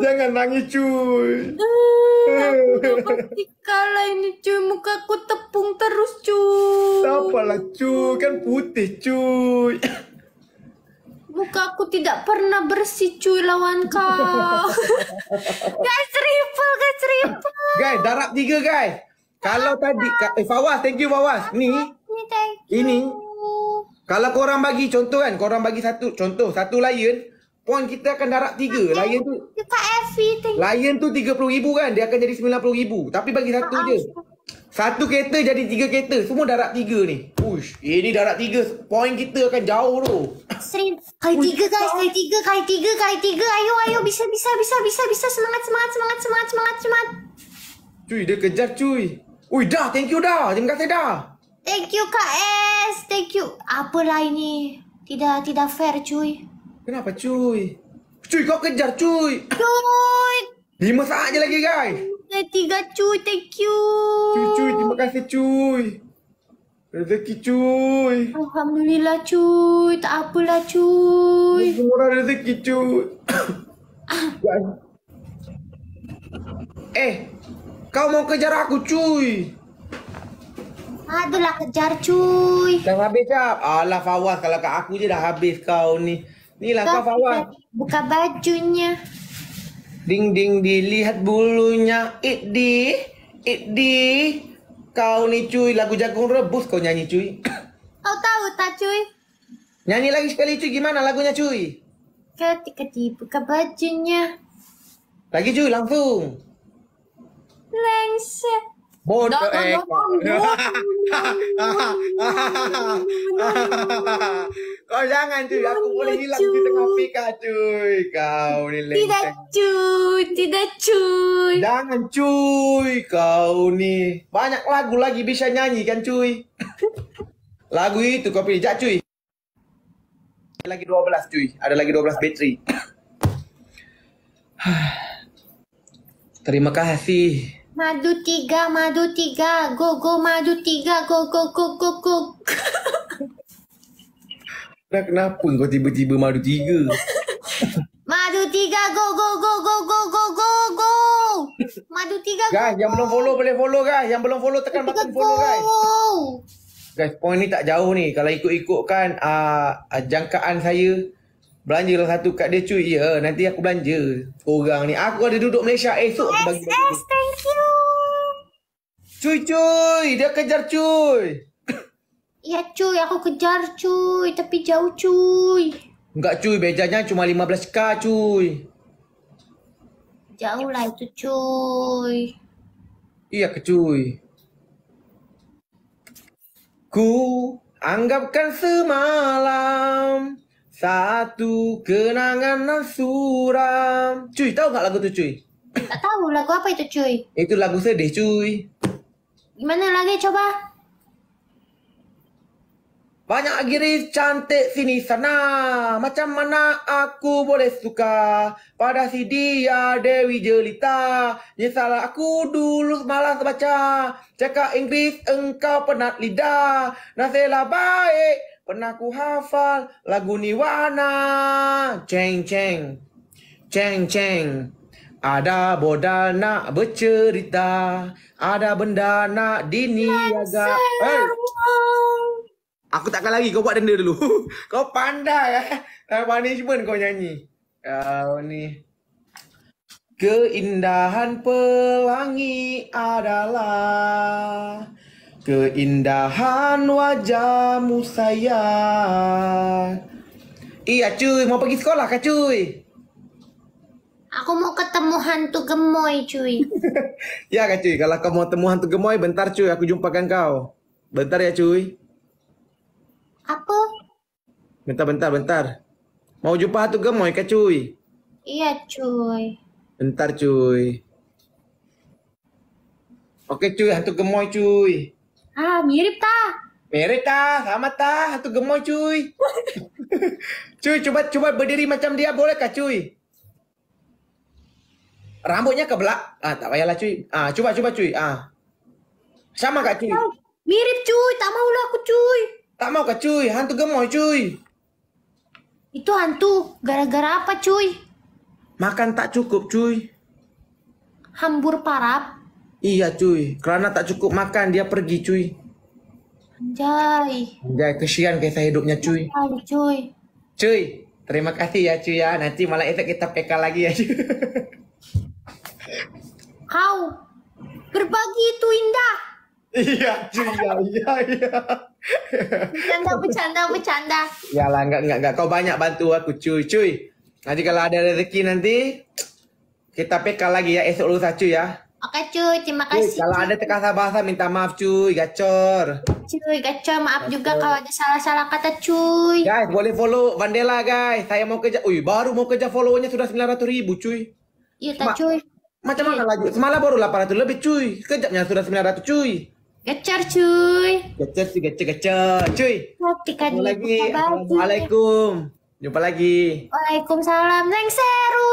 Jangan nangis cuy. Uh, aku dah ini cuy. Muka aku tepung terus cuy. Tak lah cuy. Kan putih cuy. Muka aku tidak pernah bersih cuy lawan kau. guys ripple guys ripple. Guys darab tiga guys. Kalau apa? tadi. Eh Fawaz thank you Fawaz. Ni. Ini. Thank you. Ini. Kalau korang bagi contoh kan. Korang bagi satu. Contoh satu lion. Poin kita akan darab tiga. Kat Lion tu. Dekat FV tu. Lion tu tiga puluh ribu kan. Dia akan jadi sembilan puluh ribu. Tapi bagi satu je. Ah, ah. Satu kereta jadi tiga kereta. Semua darab tiga ni. Push. Ini darab tiga. Poin kita akan jauh tu. Kali tiga guys. Kali tiga. Kali tiga. Kali tiga. Ayo, ayo. Bisa, bisa, bisa, bisa. bisa. Semangat, semangat, semangat, semangat, semangat, semangat. Cuy, dia kejar cuy. Ui, dah. Thank you dah. Terima kasih dah. Thank you Kak S. Thank you. Apalah ini. Tidak, tidak fair cuy. Kenapa cuy? Cuy kau kejar cuy. Cuy. Lima saat je lagi guys. Dah tiga cuy thank you. Cuy cuy terima kasih cuy. Rezeki cuy. Alhamdulillah cuy. Tak apalah cuy. Semua orang rezeki cuy. eh. Kau mau kejar aku cuy. Adalah kejar cuy. Dah habis dah. Alah fawas kalau kat aku je dah habis kau ni. Nih langkah bawah. Buka bajunya. Ding ding dilihat bulunya. Idi, idi. Kau nih cuy lagu jagung rebus kau nyanyi cuy. Kau tahu tak cuy? Nyanyi lagi sekali cuy gimana lagunya cuy? Ketika dibuka bajunya. Lagi cuy langsung. Lengset. Bon no, no, no, no, Kau jangan cuy Aku boleh hilang di tengah pika cuy Kau ni lenteng Tidak cuy Tidak cuy Jangan cuy Kau ni Banyak lagu lagi bisa nyanyi kan cuy Lagu itu kau pilih Jak cuy Ada lagi 12 cuy Ada lagi 12 bateri. Terima kasih Madu tiga, madu tiga, go go madu tiga, go go go go go. Nak kenapa kau tiba-tiba madu tiga? madu tiga, go go go go go go go go. Madu tiga. Guys, go, go. yang belum follow boleh follow guys. Yang belum follow tekan button follow guys. Guys, point ni tak jauh ni. Kalau ikut-ikutkan uh, jangkaan saya, Belanja lah satu kad dia cuy. Ya, nanti aku belanja. Korang ni. Aku ada duduk Malaysia esok. Yes, bagi -bagi. yes. Thank you. Cuy, cuy. Dia kejar cuy. Ya, cuy. Aku kejar cuy. Tapi jauh cuy. Enggak cuy. Bejanya cuma 15k cuy. Jauh lah itu cuy. Iya ke cuy. Ku anggapkan semalam. Satu kenangan yang suram Cuy, tahu tak lagu tu cuy? Tak tahu, lagu apa itu cuy? Itu lagu sedih cuy Gimana lagi coba? Banyak giri cantik sini sana Macam mana aku boleh suka Pada si dia Dewi Jelita Nyesal aku dulu malas baca Cakap Inggris engkau penat lidah Nasihlah baik pernah ku hafal lagu Niwana. Ceng ceng, ceng ceng. Ada boda nak bercerita, ada benda nak diniaga. Hey. Aku takkan lagi kau buat denda dulu. kau pandai eh. Management kau nyanyi. Kau ni. Keindahan pelangi adalah Keindahan wajahmu sayang Iya eh, cuy, mau pergi sekolah kah cuy? Aku mau ketemu hantu gemoy cuy Ya kah cuy, kalau kau mau ketemu hantu gemoy, bentar cuy aku jumpakan kau Bentar ya cuy Apa? Bentar, bentar, bentar Mau jumpa hantu gemoy kah cuy? Iya cuy Bentar cuy Oke cuy, hantu gemoy cuy Ah, mirip tah. Mirip tah, sama tah. Itu gemoy cuy. cuy, coba coba berdiri macam dia boleh kah cuy? Rambutnya kebelak. Ah, tak payahlah cuy. Ah, coba coba cuy. Ah. Sama kak cuy. Mirip cuy, tak mau lah aku cuy. Tak mau kak cuy, hantu gemoy cuy. Itu hantu, gara-gara apa cuy? Makan tak cukup cuy. Hambur parap. Iya cuy, karena tak cukup makan dia pergi cuy. Anjay. Anjay, kesian kisah hidupnya cuy. Anjay, cuy. Cuy, terima kasih ya cuy ya. Nanti malah itu kita PK lagi ya cuy. Kau berbagi itu indah. Iya cuy, iya, iya, Bercanda, bercanda, bercanda. Ya lah, enggak, enggak, enggak. Kau banyak bantu aku cuy, cuy. Nanti kalau ada rezeki nanti, kita PK lagi ya esok lusa cuy ya. Oke cuy, terima kasih. kalau cuy. ada tekasa bahasa minta maaf cuy, gacor. Cuy, gacor maaf gacor. juga kalau ada salah-salah kata cuy. Guys, boleh follow Vandela guys. Saya mau kerja. Uy, baru mau kerja followernya sudah 900 ribu cuy. Iya, tak cuy. Macam mana iya. lagi? Semalam baru 800 lebih cuy. Kejapnya sudah 900 cuy. Gacor cuy. Gacor sih, gacor, gacor. Cuy. Jumpa lagi. Assalamualaikum. Jumpa lagi. Waalaikumsalam. Neng seru.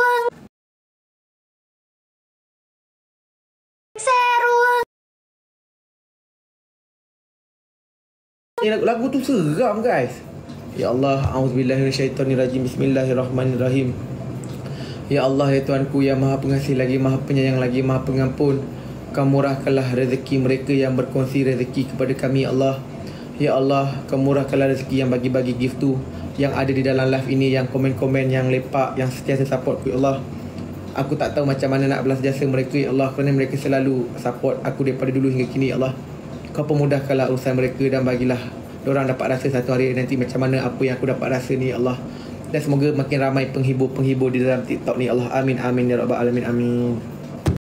ni eh, lagu tu seram guys. Ya Allah, auzubillahi Bismillahirrahmanirrahim. Ya Allah, ya Tuanku yang Maha Pengasih lagi Maha Penyayang lagi Maha Pengampun. Kau murahkanlah rezeki mereka yang berkongsi rezeki kepada kami, ya Allah. Ya Allah, kau murahkanlah rezeki yang bagi-bagi gift tu yang ada di dalam live ini yang komen-komen yang lepak yang sentiasa support ku, ya Allah. Aku tak tahu macam mana nak belas jasa mereka, ya Allah. Kerana mereka selalu support aku daripada dulu hingga kini, ya Allah. Kau pemudahkanlah urusan mereka dan bagilah orang dapat rasa satu hari nanti macam mana apa yang aku dapat rasa ni Allah. Dan semoga makin ramai penghibur-penghibur di dalam TikTok ni Allah. Amin amin ya rabbal alamin amin. amin.